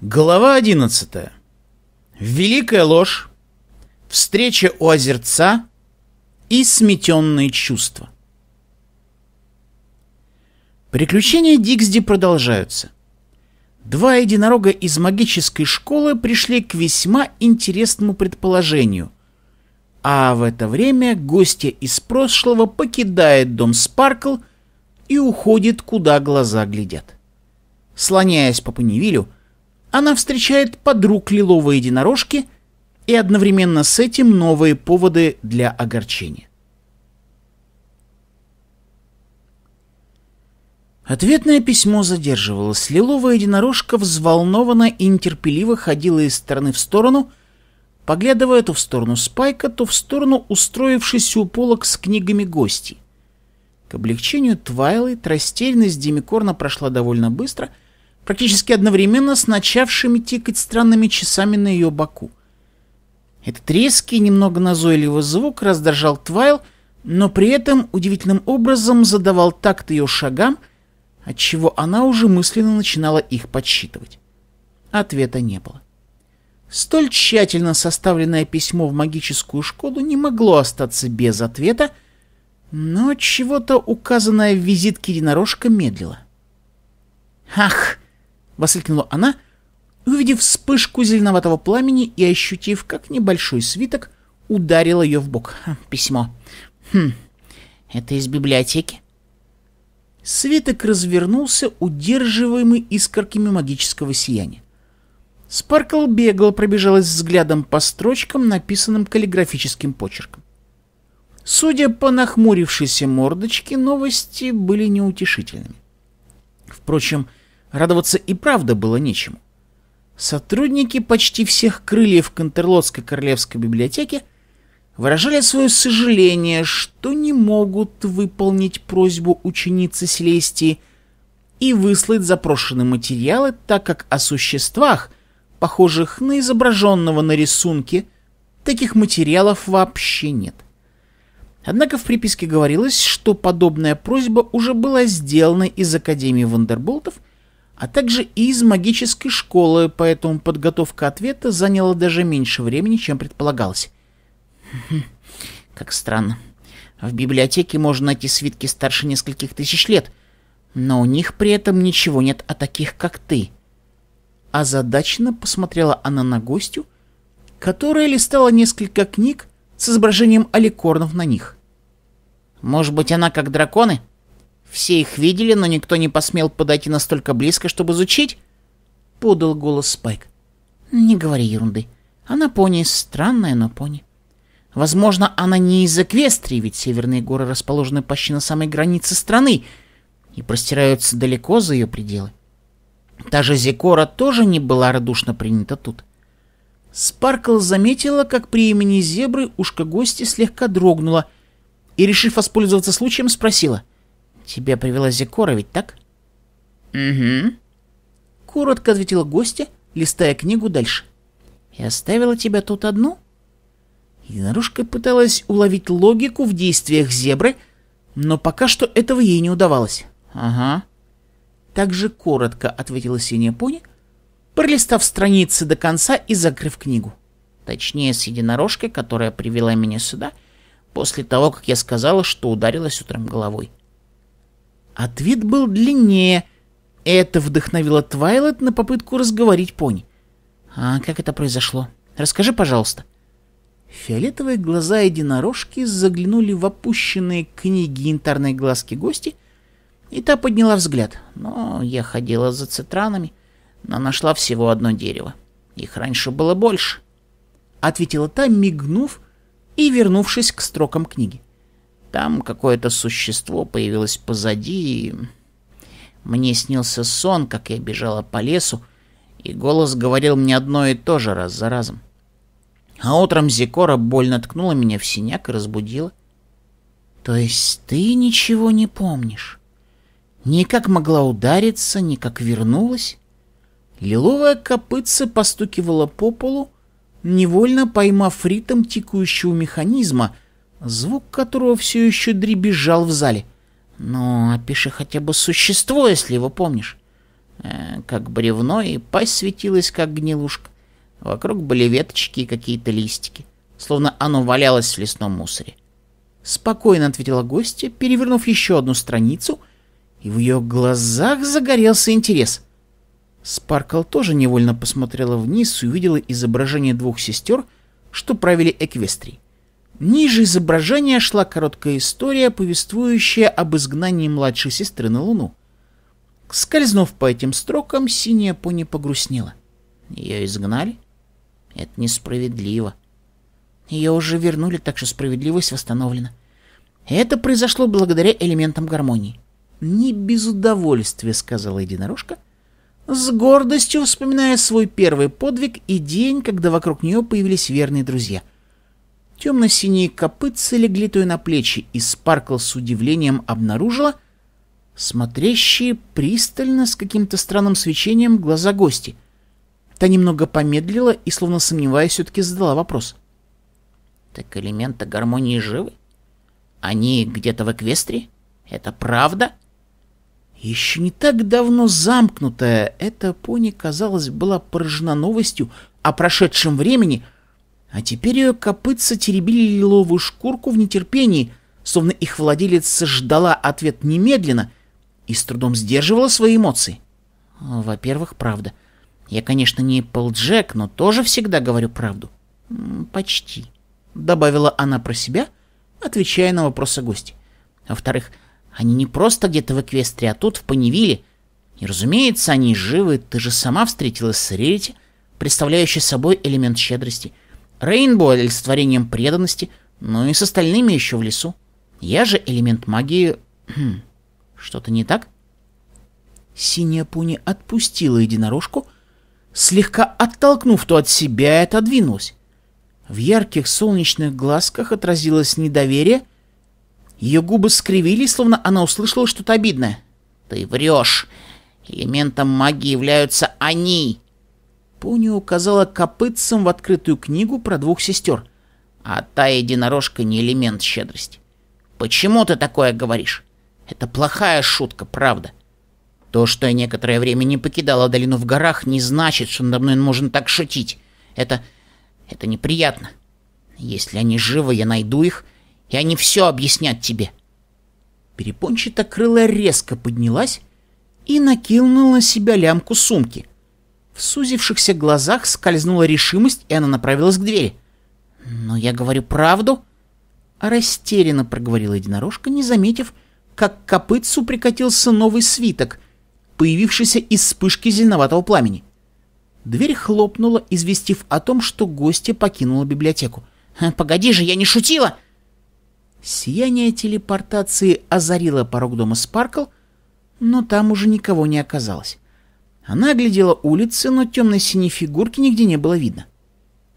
Глава 11. Великая ложь, встреча у озерца и сметенные чувства. Приключения Диксди продолжаются. Два единорога из магической школы пришли к весьма интересному предположению. А в это время гостья из прошлого покидает дом Спаркл и уходит, куда глаза глядят. Слоняясь по Паневилю, она встречает подруг лиловой единорожки и одновременно с этим новые поводы для огорчения. Ответное письмо задерживалось. Лиловая единорожка взволнованно и нетерпеливо ходила из стороны в сторону, поглядывая то в сторону Спайка, то в сторону устроившейся у полок с книгами гостей. К облегчению Твайлы растерянность Демикорна прошла довольно быстро — практически одновременно с начавшими тикать странными часами на ее боку. Этот резкий, немного назойливый звук раздражал Твайл, но при этом удивительным образом задавал такт ее шагам, отчего она уже мысленно начинала их подсчитывать. Ответа не было. Столь тщательно составленное письмо в магическую школу не могло остаться без ответа, но чего-то указанное в визитке единорожка медлило. «Ах!» — воскликнула она, увидев вспышку зеленоватого пламени и ощутив, как небольшой свиток ударил ее в бок. Хм, письмо. «Хм, это из библиотеки?» Свиток развернулся, удерживаемый искорками магического сияния. Спаркл бегло пробежалась взглядом по строчкам, написанным каллиграфическим почерком. Судя по нахмурившейся мордочке, новости были неутешительными. Впрочем, Радоваться и правда было нечему. Сотрудники почти всех крыльев Контерлотской королевской библиотеки выражали свое сожаление, что не могут выполнить просьбу ученицы Селестии и выслать запрошенные материалы, так как о существах, похожих на изображенного на рисунке, таких материалов вообще нет. Однако в приписке говорилось, что подобная просьба уже была сделана из Академии Вандерболтов, а также из магической школы, поэтому подготовка ответа заняла даже меньше времени, чем предполагалось. Как странно. В библиотеке можно найти свитки старше нескольких тысяч лет, но у них при этом ничего нет о таких, как ты. Озадаченно а посмотрела она на гостю, которая листала несколько книг с изображением аликорнов на них. «Может быть, она как драконы?» Все их видели, но никто не посмел подойти настолько близко, чтобы изучить?» — подал голос Спайк. «Не говори ерунды. Она пони, странная, но пони. Возможно, она не из Эквестрии, ведь северные горы расположены почти на самой границе страны и простираются далеко за ее пределы. Та же Зекора тоже не была радушно принята тут. Спаркл заметила, как при имени зебры ушко гости слегка дрогнуло, и, решив воспользоваться случаем, спросила — «Тебя привела Зикора, ведь так?» «Угу». Коротко ответила гостья, листая книгу дальше. «И оставила тебя тут одну?» Единорожка пыталась уловить логику в действиях зебры, но пока что этого ей не удавалось. «Ага». Также коротко ответила синяя пони, пролистав страницы до конца и закрыв книгу. Точнее, с единорожкой, которая привела меня сюда, после того, как я сказала, что ударилась утром головой. Ответ был длиннее. Это вдохновило Твайлет на попытку разговорить пони. «А как это произошло? Расскажи, пожалуйста». Фиолетовые глаза единорожки заглянули в опущенные книги янтарные глазки гости, и та подняла взгляд. Но я ходила за цитранами, но нашла всего одно дерево. Их раньше было больше. Ответила та, мигнув и вернувшись к строкам книги. Там какое-то существо появилось позади, и мне снился сон, как я бежала по лесу, и голос говорил мне одно и то же раз за разом. А утром Зикора больно ткнула меня в синяк и разбудила. То есть ты ничего не помнишь? Ни как могла удариться, ни как вернулась? Лиловая копытца постукивала по полу, невольно поймав ритм текущего механизма, звук которого все еще дребезжал в зале. Но ну, опиши хотя бы существо, если его помнишь». Э, как бревно, и пасть светилась, как гнилушка. Вокруг были веточки и какие-то листики, словно оно валялось в лесном мусоре. Спокойно ответила гостья, перевернув еще одну страницу, и в ее глазах загорелся интерес. Спаркл тоже невольно посмотрела вниз и увидела изображение двух сестер, что правили Эквестрий. Ниже изображения шла короткая история, повествующая об изгнании младшей сестры на Луну. Скользнув по этим строкам, синяя пони погрустнела. Ее изгнали? Это несправедливо. Ее уже вернули, так что справедливость восстановлена. Это произошло благодаря элементам гармонии. «Не без удовольствия», — сказала единорожка, с гордостью вспоминая свой первый подвиг и день, когда вокруг нее появились верные друзья — Темно-синие копытцы легли той на плечи, и Спаркл с удивлением обнаружила смотрящие пристально с каким-то странным свечением глаза гости. Та немного помедлила и, словно сомневаясь, все-таки задала вопрос. «Так элементы гармонии живы? Они где-то в Эквестре? Это правда?» Еще не так давно замкнутая эта пони, казалось, была поражена новостью о прошедшем времени — а теперь ее копытца теребили лиловую шкурку в нетерпении, словно их владелица ждала ответ немедленно и с трудом сдерживала свои эмоции. Во-первых, правда. Я, конечно, не Пол Джек, но тоже всегда говорю правду. Почти. Добавила она про себя, отвечая на вопросы гостя. Во-вторых, они не просто где-то в Эквестре, а тут, в Паневиле. И, разумеется, они живы. Ты же сама встретилась с Рерити, представляющей собой элемент щедрости — Рейнбо олицетворением преданности, ну и с остальными еще в лесу. Я же элемент магии... Хм, что-то не так? Синяя пуни отпустила единорожку, слегка оттолкнув то от себя и отодвинулась. В ярких солнечных глазках отразилось недоверие. Ее губы скривились, словно она услышала что-то обидное. «Ты врешь! Элементом магии являются они! Пони указала копытцем в открытую книгу про двух сестер. А та единорожка не элемент щедрости. «Почему ты такое говоришь? Это плохая шутка, правда. То, что я некоторое время не покидала долину в горах, не значит, что надо мной можно так шутить. Это... это неприятно. Если они живы, я найду их, и они все объяснят тебе». Перепончатая крыла резко поднялась и накинула на себя лямку сумки — в сузившихся глазах скользнула решимость, и она направилась к двери. «Но я говорю правду!» Растерянно проговорила единорожка, не заметив, как к копытцу прикатился новый свиток, появившийся из вспышки зеленоватого пламени. Дверь хлопнула, известив о том, что гостья покинула библиотеку. «Э, «Погоди же, я не шутила!» Сияние телепортации озарило порог дома Спаркл, но там уже никого не оказалось. Она оглядела улицы, но темной синей фигурки нигде не было видно.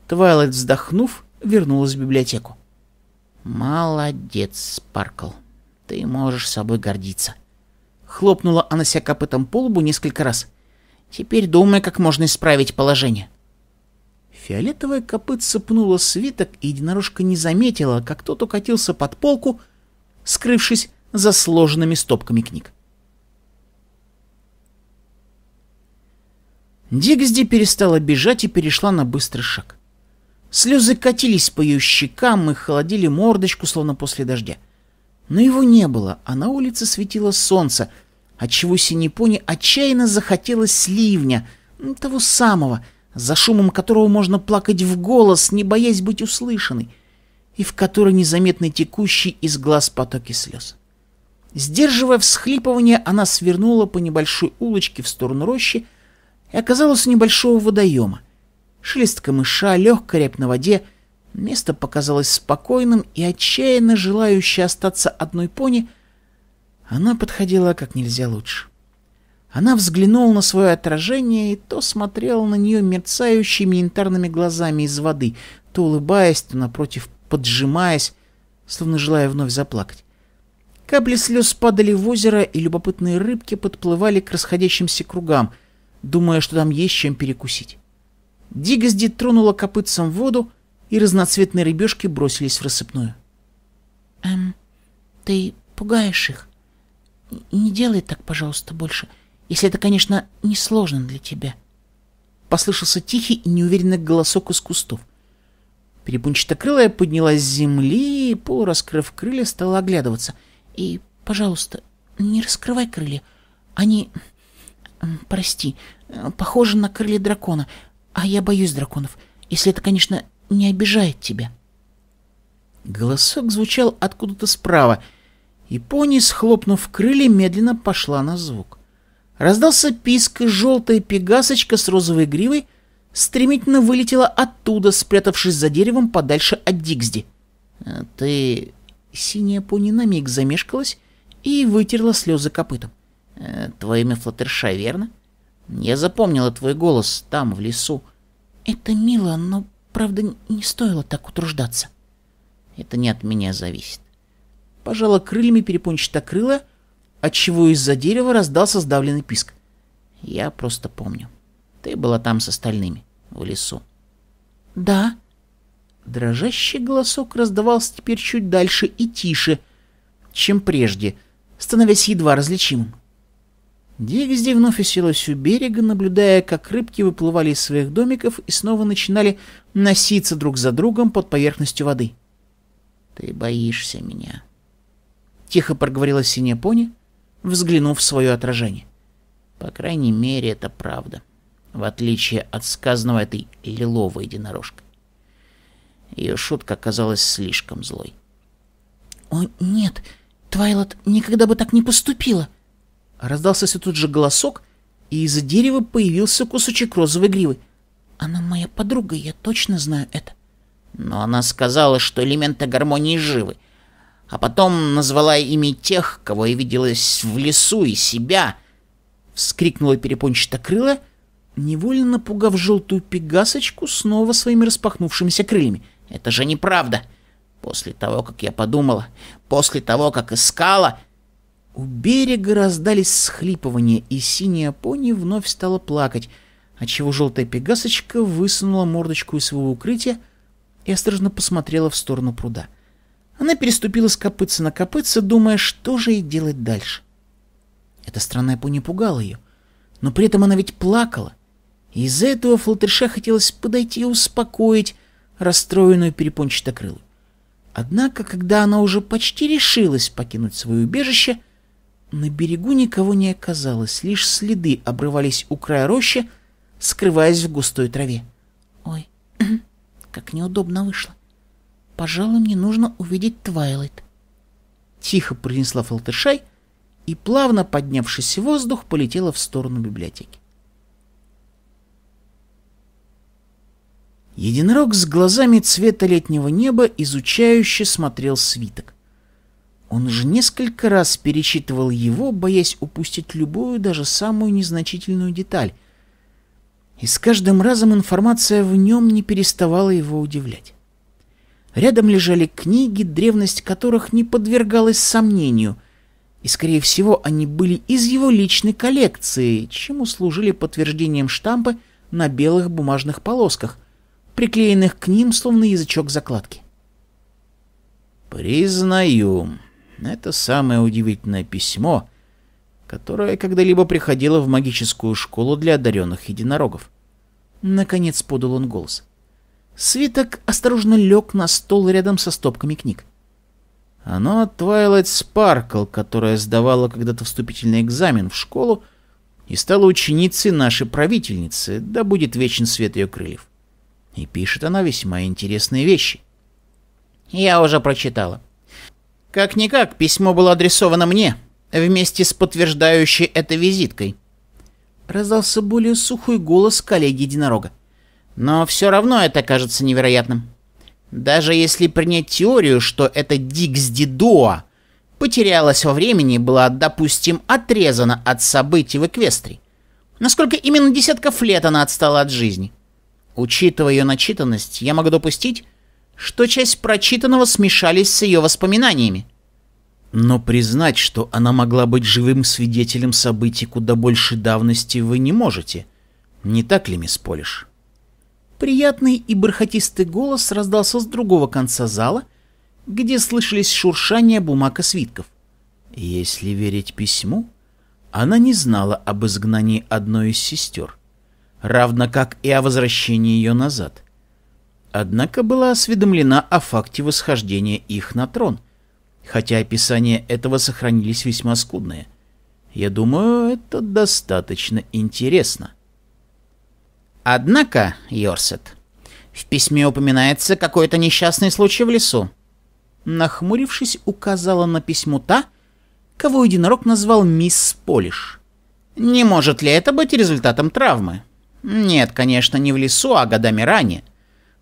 Твайлайт, вздохнув, вернулась в библиотеку. «Молодец, Спаркл, ты можешь собой гордиться». Хлопнула она себя копытом по лбу несколько раз. «Теперь думай, как можно исправить положение». Фиолетовая копытца пнула свиток, и единорожка не заметила, как тот укатился под полку, скрывшись за сложенными стопками книг. Дигсди перестала бежать и перешла на быстрый шаг. Слезы катились по ее щекам и холодили мордочку, словно после дождя. Но его не было, а на улице светило солнце, отчего Синепоне отчаянно захотелось ливня, ну, того самого, за шумом которого можно плакать в голос, не боясь быть услышанной, и в которой незаметно текущий из глаз потоки слез. Сдерживая всхлипывание, она свернула по небольшой улочке в сторону рощи, и оказалась у небольшого водоема. Шелест камыша легкая рябь на воде, место показалось спокойным, и отчаянно желающая остаться одной пони, она подходила как нельзя лучше. Она взглянула на свое отражение, и то смотрела на нее мерцающими янтарными глазами из воды, то улыбаясь, то напротив поджимаясь, словно желая вновь заплакать. Капли слез падали в озеро, и любопытные рыбки подплывали к расходящимся кругам — думая, что там есть чем перекусить. Дигасди тронула копытцем воду, и разноцветные рыбешки бросились в рассыпную. «Эм, ты пугаешь их. Не делай так, пожалуйста, больше, если это, конечно, не сложно для тебя». Послышался тихий и неуверенный голосок из кустов. Перепунчатокрылая поднялась с земли и, полураскрыв крылья, стала оглядываться. «И, пожалуйста, не раскрывай крылья. Они «Прости, э, похоже на крылья дракона, а я боюсь драконов, если это, конечно, не обижает тебя». Голосок звучал откуда-то справа, и пони, схлопнув крылья, медленно пошла на звук. Раздался писк, и желтая пегасочка с розовой гривой стремительно вылетела оттуда, спрятавшись за деревом подальше от Диксди. Э, «Ты...» Синяя пони на миг замешкалась и вытерла слезы копытом. Э, твое имя Флаттершай, верно? Я запомнила твой голос там, в лесу. Это мило, но, правда, не стоило так утруждаться. Это не от меня зависит. Пожала крыльями перепончатокрыла, отчего из-за дерева раздался сдавленный писк. Я просто помню. Ты была там с остальными, в лесу. Да. Дрожащий голосок раздавался теперь чуть дальше и тише, чем прежде, становясь едва различимым. Дигзи вновь уселась у берега, наблюдая, как рыбки выплывали из своих домиков и снова начинали носиться друг за другом под поверхностью воды. «Ты боишься меня», — тихо проговорила синяя пони, взглянув в свое отражение. «По крайней мере, это правда, в отличие от сказанного этой лиловой единорожкой». Ее шутка оказалась слишком злой. «О, нет, Твайлот никогда бы так не поступила!» Раздался тут же голосок, и из-за дерева появился кусочек розовой гривы. «Она моя подруга, я точно знаю это». Но она сказала, что элементы гармонии живы, а потом назвала ими тех, кого я виделась в лесу и себя. Вскрикнула крыла, невольно напугав желтую пегасочку снова своими распахнувшимися крыльями. «Это же неправда!» После того, как я подумала, после того, как искала, у берега раздались схлипывания, и синяя пони вновь стала плакать, отчего желтая пегасочка высунула мордочку из своего укрытия и осторожно посмотрела в сторону пруда. Она переступила с копытца на копытце, думая, что же ей делать дальше. Эта странная пони пугала ее, но при этом она ведь плакала, и из-за этого Флаттерше хотелось подойти и успокоить расстроенную перепончатокрылую. Однако, когда она уже почти решилась покинуть свое убежище, на берегу никого не оказалось, лишь следы обрывались у края рощи, скрываясь в густой траве. Ой, как неудобно вышло. Пожалуй, мне нужно увидеть Твайлайт. Тихо принесла Фалтышай и, плавно поднявшись в воздух, полетела в сторону библиотеки. Единорог с глазами цвета летнего неба изучающе смотрел свиток. Он уже несколько раз перечитывал его, боясь упустить любую, даже самую незначительную деталь. И с каждым разом информация в нем не переставала его удивлять. Рядом лежали книги, древность которых не подвергалась сомнению, и, скорее всего, они были из его личной коллекции, чему служили подтверждением штампы на белых бумажных полосках, приклеенных к ним словно язычок закладки. «Признаю», это самое удивительное письмо, которое когда-либо приходило в магическую школу для одаренных единорогов. Наконец подал он голос. Свиток осторожно лег на стол рядом со стопками книг. Оно от Twilight Sparkle, которая сдавала когда-то вступительный экзамен в школу и стала ученицей нашей правительницы, да будет вечен свет ее крыльев. И пишет она весьма интересные вещи. Я уже прочитала. Как-никак, письмо было адресовано мне, вместе с подтверждающей это визиткой. Раздался более сухой голос коллеги-единорога. Но все равно это кажется невероятным. Даже если принять теорию, что это Дикс потерялась во времени, была, допустим, отрезана от событий в Эквестрии. Насколько именно десятков лет она отстала от жизни? Учитывая ее начитанность, я могу допустить, что часть прочитанного смешались с ее воспоминаниями. Но признать, что она могла быть живым свидетелем событий куда больше давности, вы не можете. Не так ли, мисс Полиш? Приятный и бархатистый голос раздался с другого конца зала, где слышались шуршания бумаг и свитков. Если верить письму, она не знала об изгнании одной из сестер, равно как и о возвращении ее назад однако была осведомлена о факте восхождения их на трон, хотя описания этого сохранились весьма скудные. Я думаю, это достаточно интересно. Однако, Йорсет, в письме упоминается какой-то несчастный случай в лесу. Нахмурившись, указала на письмо та, кого единорог назвал мисс Полиш. Не может ли это быть результатом травмы? Нет, конечно, не в лесу, а годами ранее.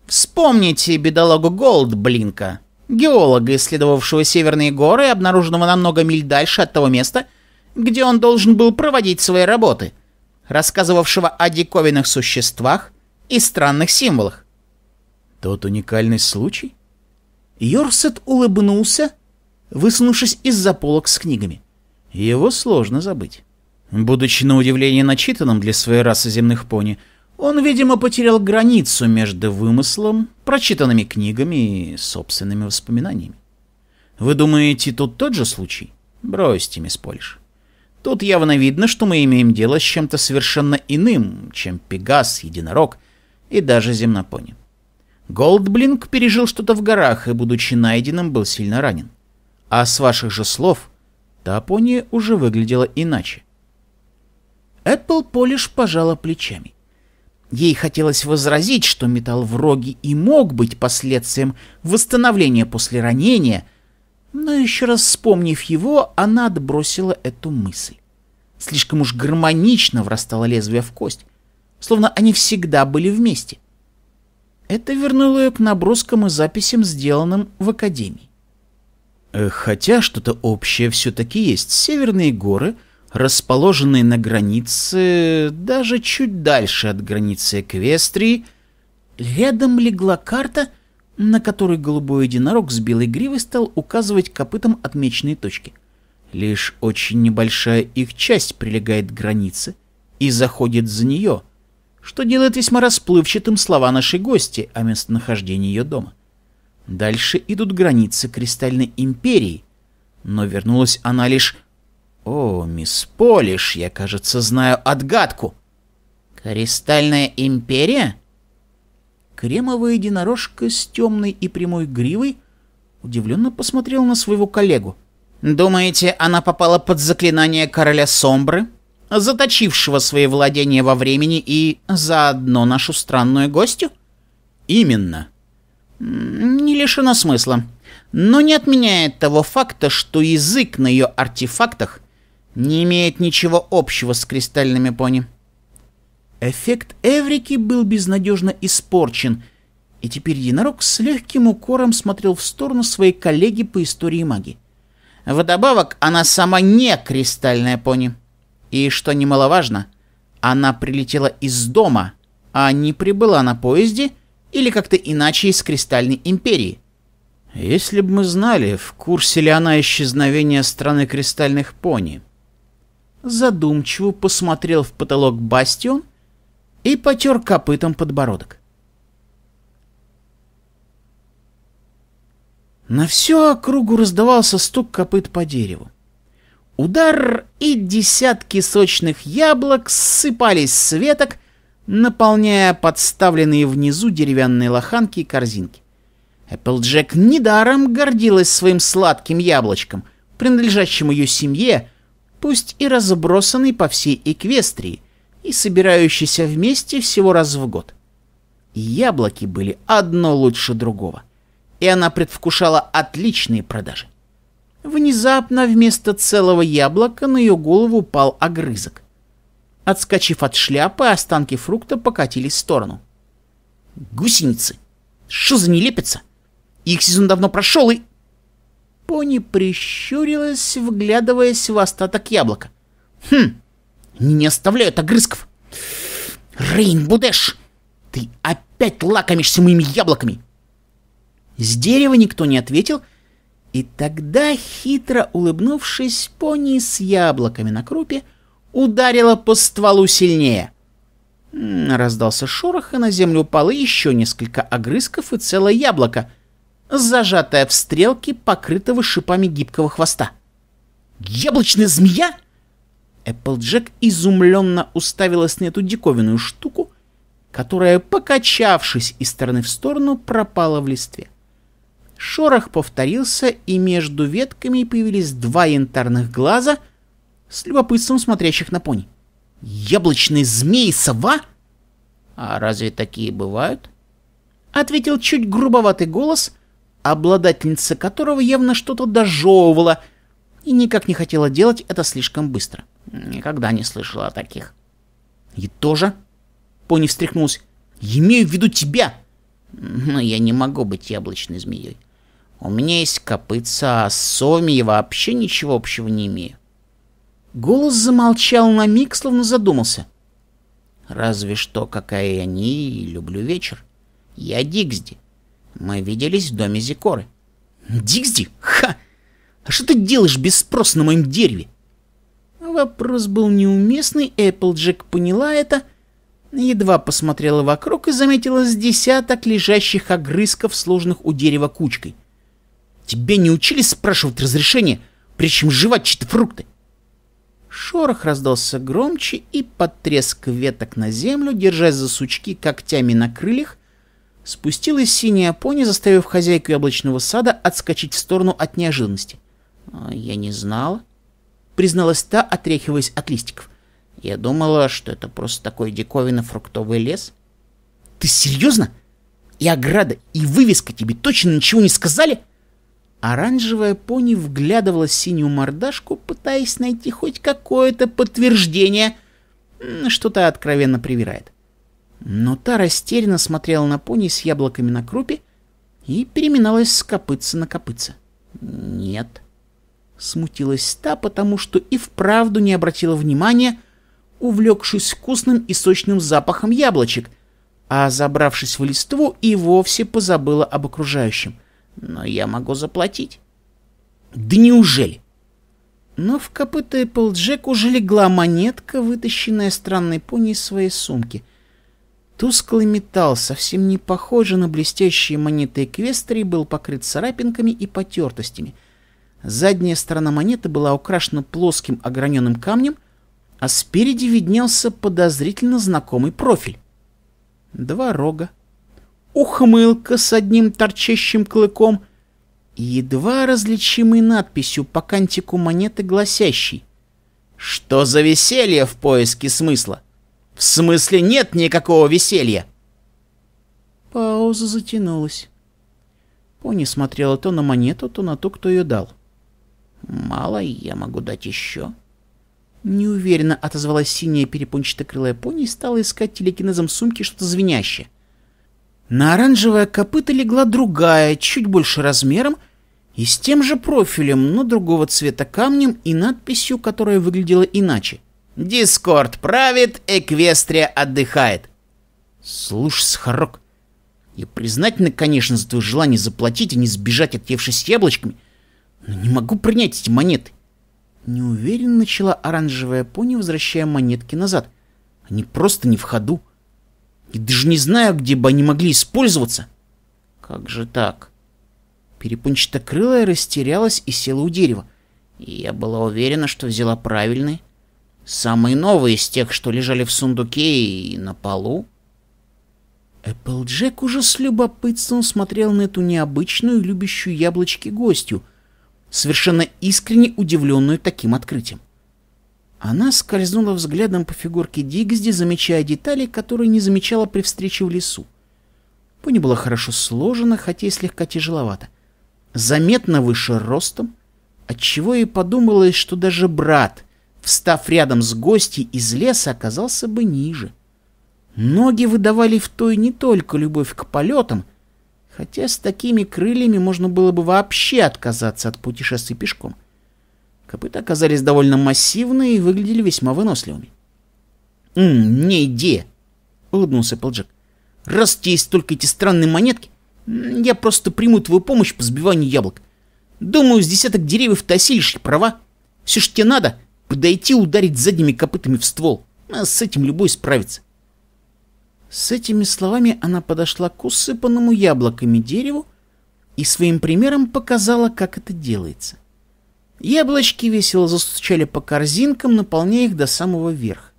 Вспомните бедолагу Голдблинка, геолога, исследовавшего северные горы и обнаруженного намного миль дальше от того места, где он должен был проводить свои работы, рассказывавшего о диковинных существах и странных символах. Тот уникальный случай? Йорсет улыбнулся, высунувшись из-за полок с книгами. Его сложно забыть. Будучи на удивление начитанным для своей расы земных пони, он, видимо, потерял границу между вымыслом, прочитанными книгами и собственными воспоминаниями. Вы думаете, тут тот же случай? Бросьте, мисс Польш. Тут явно видно, что мы имеем дело с чем-то совершенно иным, чем Пегас, Единорог и даже Земнопони. Голдблинг пережил что-то в горах и, будучи найденным, был сильно ранен. А с ваших же слов, Тапония уже выглядела иначе. Эппл Полиш пожала плечами. Ей хотелось возразить, что металл в роге и мог быть последствием восстановления после ранения, но еще раз вспомнив его, она отбросила эту мысль. Слишком уж гармонично врастало лезвие в кость, словно они всегда были вместе. Это вернуло ее к наброскам и записям, сделанным в Академии. Э, хотя что-то общее все-таки есть. Северные горы — расположенный на границе, даже чуть дальше от границы Эквестрии, рядом легла карта, на которой голубой единорог с белой гривой стал указывать копытом отмеченные точки. Лишь очень небольшая их часть прилегает к границе и заходит за нее, что делает весьма расплывчатым слова нашей гости о местонахождении ее дома. Дальше идут границы Кристальной Империи, но вернулась она лишь «О, мисс Полиш, я, кажется, знаю отгадку!» «Кристальная империя?» Кремовая единорожка с темной и прямой гривой удивленно посмотрел на своего коллегу. «Думаете, она попала под заклинание короля Сомбры, заточившего свои владения во времени и заодно нашу странную гостью?» «Именно». «Не лишено смысла. Но не отменяет того факта, что язык на ее артефактах не имеет ничего общего с кристальными пони. Эффект Эврики был безнадежно испорчен, и теперь единорог с легким укором смотрел в сторону своей коллеги по истории магии. Вдобавок, она сама не кристальная пони. И, что немаловажно, она прилетела из дома, а не прибыла на поезде или как-то иначе из Кристальной Империи. Если бы мы знали, в курсе ли она исчезновения страны кристальных пони, задумчиво посмотрел в потолок бастион и потер копытом подбородок. На всю округу раздавался стук копыт по дереву. Удар и десятки сочных яблок сыпались с веток, наполняя подставленные внизу деревянные лоханки и корзинки. Эпплджек недаром гордилась своим сладким яблочком, принадлежащим ее семье, пусть и разбросанный по всей Эквестрии и собирающийся вместе всего раз в год. Яблоки были одно лучше другого, и она предвкушала отличные продажи. Внезапно вместо целого яблока на ее голову упал огрызок. Отскочив от шляпы, останки фрукта покатились в сторону. «Гусеницы! Что за нелепица? Их сезон давно прошел и...» Пони прищурилась, вглядываясь в остаток яблока. «Хм, не оставляю огрызков!» «Рейн Будеш, ты опять лакомишься моими яблоками!» С дерева никто не ответил, и тогда, хитро улыбнувшись, пони с яблоками на крупе ударила по стволу сильнее. Раздался шорох, и на землю упало еще несколько огрызков и целое яблоко, зажатая в стрелке, покрытого шипами гибкого хвоста. «Яблочная змея?» Эпплджек изумленно уставилась на эту диковинную штуку, которая, покачавшись из стороны в сторону, пропала в листве. Шорох повторился, и между ветками появились два янтарных глаза с любопытством смотрящих на пони. «Яблочный змей сова?» «А разве такие бывают?» — ответил чуть грубоватый голос — обладательница которого явно что-то дожевывала и никак не хотела делать это слишком быстро. Никогда не слышала о таких. И тоже? Пони встряхнулся. Имею в виду тебя. Но я не могу быть яблочной змеей. У меня есть копытца, а с соми я вообще ничего общего не имею. Голос замолчал на миг, словно задумался. Разве что, какая я не люблю вечер. Я Дигсди. Мы виделись в доме Зикоры. Дигзи? Ха! А что ты делаешь без спроса на моем дереве? Вопрос был неуместный, Эпплджек поняла это, едва посмотрела вокруг и заметила с десяток лежащих огрызков, сложенных у дерева кучкой. Тебе не учили спрашивать разрешение, прежде чем жевать чьи-то фрукты? Шорох раздался громче, и под треск веток на землю, держась за сучки когтями на крыльях, Спустилась синяя пони, заставив хозяйку яблочного сада отскочить в сторону от неожиданности. «А, «Я не знала», — призналась та, отряхиваясь от листиков. «Я думала, что это просто такой диковинно-фруктовый лес». «Ты серьезно? И ограда, и вывеска тебе точно ничего не сказали?» Оранжевая пони вглядывала синюю мордашку, пытаясь найти хоть какое-то подтверждение. Что-то откровенно привирает. Но та растерянно смотрела на пони с яблоками на крупе и переминалась с копытца на копытце. «Нет». Смутилась та, потому что и вправду не обратила внимания, увлекшись вкусным и сочным запахом яблочек, а, забравшись в листву, и вовсе позабыла об окружающем. «Но я могу заплатить». «Да неужели?» Но в копыта Эпплджек уже легла монетка, вытащенная странной пони из своей сумки — Тусклый металл, совсем не похожий на блестящие монеты Эквестрии, был покрыт царапинками и потертостями. Задняя сторона монеты была украшена плоским ограненным камнем, а спереди виднелся подозрительно знакомый профиль. Два рога, ухмылка с одним торчащим клыком и едва различимой надписью по кантику монеты, гласящей «Что за веселье в поиске смысла?» «В смысле нет никакого веселья?» Пауза затянулась. Пони смотрела то на монету, то на ту, кто ее дал. «Мало я могу дать еще». Неуверенно отозвалась синяя перепончатокрылая пони и стала искать телекинезом сумки что-то звенящее. На оранжевое копыто легла другая, чуть больше размером, и с тем же профилем, но другого цвета камнем и надписью, которая выглядела иначе. Дискорд правит, Эквестрия отдыхает. Слушай, Сахарок, я признательна, конечно, за твое желание заплатить и а не сбежать, отъевшись яблочками, но не могу принять эти монеты. Неуверенно начала оранжевая пони, возвращая монетки назад. Они просто не в ходу. И даже не знаю, где бы они могли использоваться. Как же так? Перепончатокрылая растерялась и села у дерева. И я была уверена, что взяла правильные. Самые новые из тех, что лежали в сундуке и на полу. Эпплджек уже с любопытством смотрел на эту необычную, любящую яблочки гостью, совершенно искренне удивленную таким открытием. Она скользнула взглядом по фигурке Дигсди, замечая детали, которые не замечала при встрече в лесу. Пони была хорошо сложена, хотя и слегка тяжеловато. Заметно выше ростом, отчего ей подумалось, что даже брат встав рядом с гостьей из леса, оказался бы ниже. Ноги выдавали в той не только любовь к полетам, хотя с такими крыльями можно было бы вообще отказаться от путешествий пешком. Копыта оказались довольно массивные и выглядели весьма выносливыми. «М, «Не идея, улыбнулся Пелджик. «Раз у тебя есть только эти странные монетки, я просто приму твою помощь по сбиванию яблок. Думаю, с десяток деревьев ты права? Все, что тебе надо, Подойти, ударить задними копытами в ствол. А с этим любой справится. С этими словами она подошла к усыпанному яблоками дереву и своим примером показала, как это делается. Яблочки весело застучали по корзинкам, наполняя их до самого верха.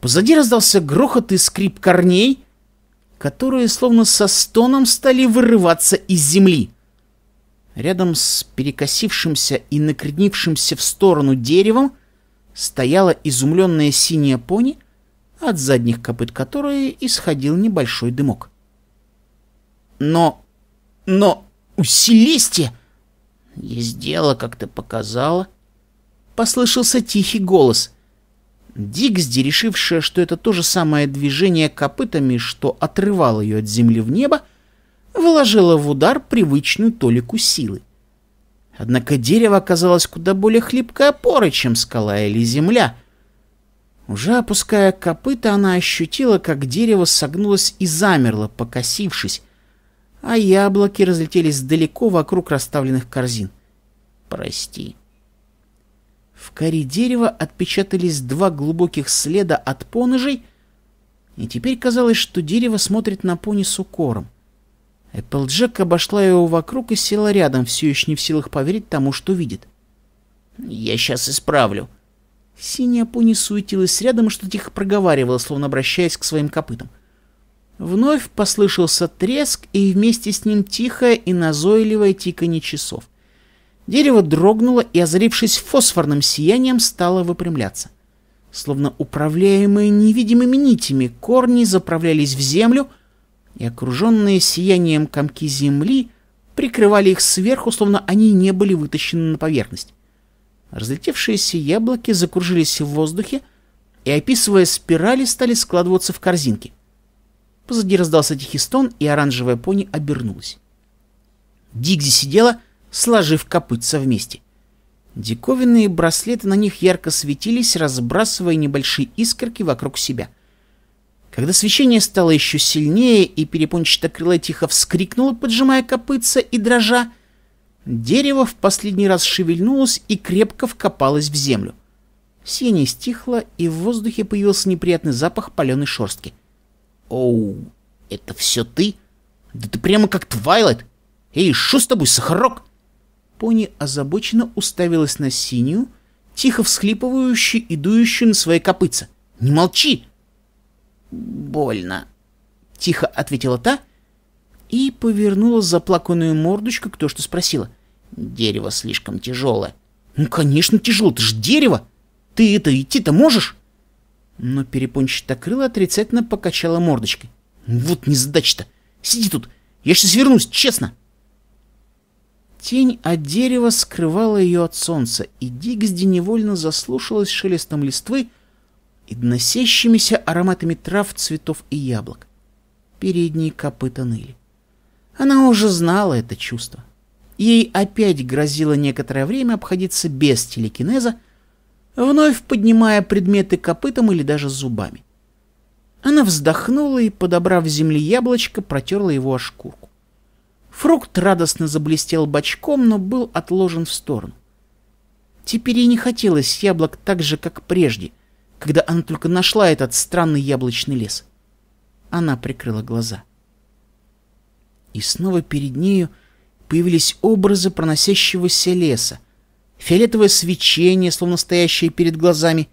Позади раздался грохот и скрип корней, которые словно со стоном стали вырываться из земли. Рядом с перекосившимся и накренившимся в сторону деревом стояла изумленная синяя пони, от задних копыт которой исходил небольшой дымок. Но... но... у Селестия... Я сделала, как ты показала. Послышался тихий голос. Диксди, решившая, что это то же самое движение копытами, что отрывало ее от земли в небо, — вложила в удар привычную толику силы. Однако дерево оказалось куда более хлипкой опорой, чем скала или земля. Уже опуская копыта, она ощутила, как дерево согнулось и замерло, покосившись, а яблоки разлетелись далеко вокруг расставленных корзин. «Прости». В коре дерева отпечатались два глубоких следа от поножей, и теперь казалось, что дерево смотрит на пони с укором. Эпплджек обошла его вокруг и села рядом, все еще не в силах поверить тому, что видит. «Я сейчас исправлю». Синяя пуни суетилась рядом и что тихо проговаривала, словно обращаясь к своим копытам. Вновь послышался треск, и вместе с ним тихое и назойливое тиканье часов. Дерево дрогнуло и, озарившись фосфорным сиянием, стало выпрямляться. Словно управляемые невидимыми нитями, корни заправлялись в землю — и окруженные сиянием комки земли прикрывали их сверху, словно они не были вытащены на поверхность. Разлетевшиеся яблоки закружились в воздухе и, описывая спирали, стали складываться в корзинки. Позади раздался тихий стон, и оранжевая пони обернулась. Дигзи сидела, сложив копытца вместе. Диковинные браслеты на них ярко светились, разбрасывая небольшие искорки вокруг себя — когда свечение стало еще сильнее, и перепончатокрылая тихо вскрикнула, поджимая копытца и дрожа, дерево в последний раз шевельнулось и крепко вкопалось в землю. Сияние стихло, и в воздухе появился неприятный запах паленой шерстки. «Оу, это все ты? Да ты прямо как Твайлайт! Эй, шо с тобой, Сахарок?» Пони озабоченно уставилась на синюю, тихо всхлипывающую и дующую на свои копытца. «Не молчи! больно», — тихо ответила та и повернула заплаканную мордочку к то, что спросила. «Дерево слишком тяжелое». «Ну, конечно, тяжело, ты же дерево! Ты это идти-то можешь?» Но перепончатое крыло отрицательно покачало мордочкой. «Вот незадача-то! Сиди тут! Я сейчас вернусь, честно!» Тень от дерева скрывала ее от солнца, и Дигсди невольно заслушалась шелестом листвы, и доносящимися ароматами трав, цветов и яблок. Передние копыта ныли. Она уже знала это чувство. Ей опять грозило некоторое время обходиться без телекинеза, вновь поднимая предметы копытом или даже зубами. Она вздохнула и, подобрав с земли яблочко, протерла его о шкурку. Фрукт радостно заблестел бочком, но был отложен в сторону. Теперь ей не хотелось яблок так же, как прежде — когда она только нашла этот странный яблочный лес. Она прикрыла глаза. И снова перед нею появились образы проносящегося леса, фиолетовое свечение, словно стоящее перед глазами,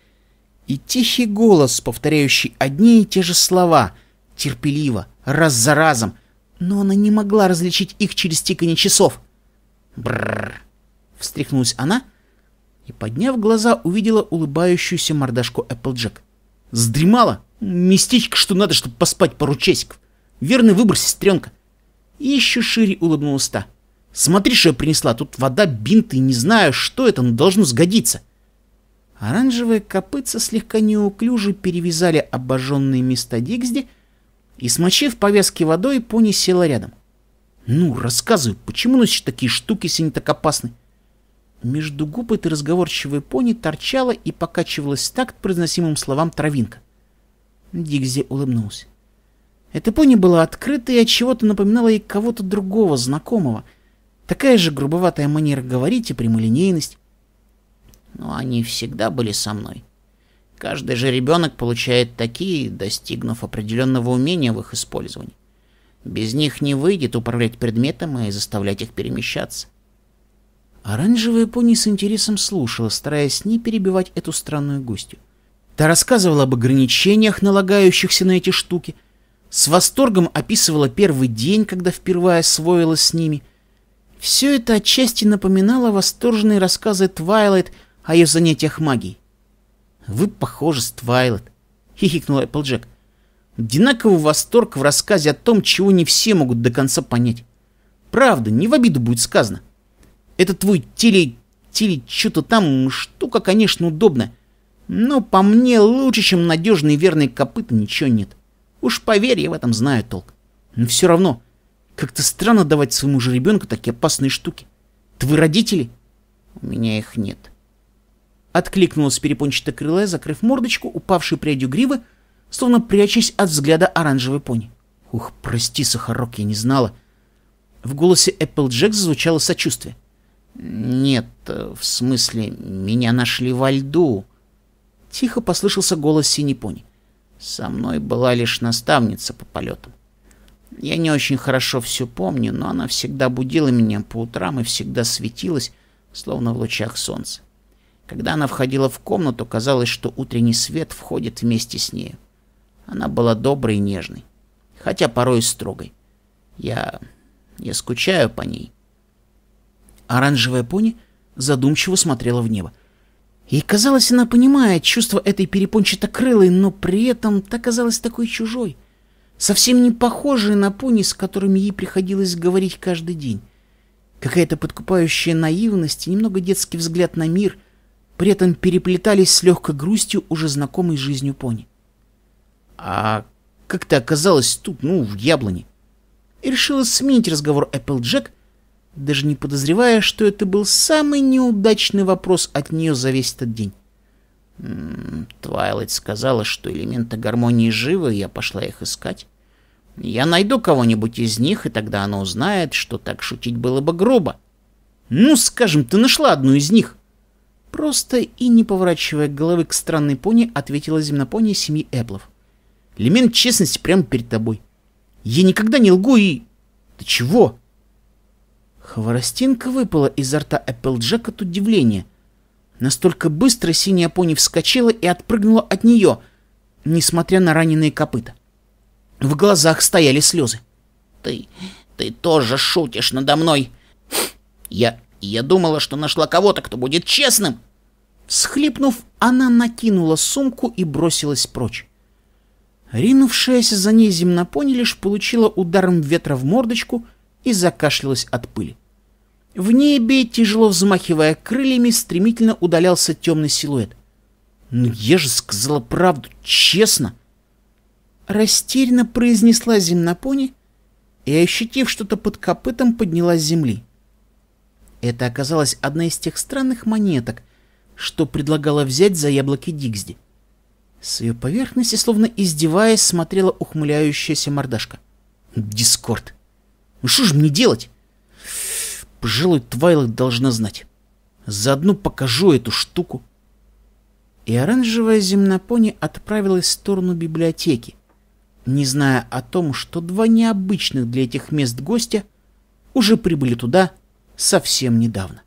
и тихий голос, повторяющий одни и те же слова, терпеливо, раз за разом, но она не могла различить их через тиканье часов. Бррр! Встряхнулась она — и, подняв глаза, увидела улыбающуюся мордашку Эпплджек. «Сдремала! Местечко, что надо, чтобы поспать пару часиков! Верный выбор, сестренка!» И еще шире улыбнулась та. «Смотри, что я принесла! Тут вода, бинты, не знаю, что это, но должно сгодиться!» Оранжевые копытца слегка неуклюже перевязали обожженные места Дигсди и, смочив повязки водой, пони села рядом. «Ну, рассказывай, почему носишь такие штуки, если они так опасны? Между губ этой разговорчивой пони торчала и покачивалась так произносимым словам травинка. Дигзи улыбнулся. Эта пони была открыта и от чего-то напоминала ей кого-то другого, знакомого. Такая же грубоватая манера говорить и прямолинейность. Но они всегда были со мной. Каждый же ребенок получает такие, достигнув определенного умения в их использовании. Без них не выйдет управлять предметом и заставлять их перемещаться. Оранжевая пони с интересом слушала, стараясь не перебивать эту странную гостью. Та рассказывала об ограничениях, налагающихся на эти штуки, с восторгом описывала первый день, когда впервые освоилась с ними. Все это отчасти напоминало восторженные рассказы Твайлайт о ее занятиях магией. «Вы похожи с Твайлайт», — хихикнул Эпплджек. «Одинаковый восторг в рассказе о том, чего не все могут до конца понять. Правда, не в обиду будет сказано. Это твой теле... теле... что-то там, штука, конечно, удобна. Но по мне лучше, чем надежный верный копыт, ничего нет. Уж поверь, я в этом знаю толк. Но все равно, как-то странно давать своему же ребенку такие опасные штуки. Твои родители? У меня их нет. Откликнулась перепончатая крылая, закрыв мордочку, упавшей прядью гривы, словно прячась от взгляда оранжевой пони. Ух, прости, Сахарок, я не знала. В голосе Эпплджек зазвучало сочувствие. «Нет, э, в смысле, меня нашли во льду». Тихо послышался голос синей «Со мной была лишь наставница по полетам. Я не очень хорошо все помню, но она всегда будила меня по утрам и всегда светилась, словно в лучах солнца. Когда она входила в комнату, казалось, что утренний свет входит вместе с нею. Она была доброй и нежной, хотя порой и строгой. Я... я скучаю по ней». Оранжевая пони задумчиво смотрела в небо. И, казалось, она понимает чувство этой перепончатокрылой, но при этом та казалась такой чужой, совсем не похожей на пони, с которыми ей приходилось говорить каждый день. Какая-то подкупающая наивность и немного детский взгляд на мир при этом переплетались с легкой грустью уже знакомой жизнью пони. «А как ты оказалась тут, ну, в яблоне?» И решила сменить разговор Эпплджек даже не подозревая, что это был самый неудачный вопрос от нее за весь этот день. Твайлайт сказала, что элементы гармонии живы, и я пошла их искать. Я найду кого-нибудь из них, и тогда она узнает, что так шутить было бы грубо. Ну, скажем, ты нашла одну из них. Просто и не поворачивая головы к странной пони, ответила земнопония семьи Эплов. Элемент честности прямо перед тобой. Я никогда не лгу и... Ты чего? Хворостинка выпала изо рта Эпплджек от удивления. Настолько быстро синяя пони вскочила и отпрыгнула от нее, несмотря на раненые копыта. В глазах стояли слезы. «Ты... ты тоже шутишь надо мной!» «Я... я думала, что нашла кого-то, кто будет честным!» Схлипнув, она накинула сумку и бросилась прочь. Ринувшаяся за ней земнопонь лишь получила ударом ветра в мордочку и закашлялась от пыли. В небе, тяжело взмахивая крыльями, стремительно удалялся темный силуэт. «Ну я же сказала правду, честно!» Растерянно произнесла земнопони и, ощутив что-то под копытом, поднялась с земли. Это оказалась одна из тех странных монеток, что предлагала взять за яблоки Дигсди. С ее поверхности, словно издеваясь, смотрела ухмыляющаяся мордашка. «Дискорд! Ну что же мне делать?» Пожилой Твайлайт должна знать. Заодно покажу эту штуку. И оранжевая земнопони отправилась в сторону библиотеки, не зная о том, что два необычных для этих мест гостя уже прибыли туда совсем недавно.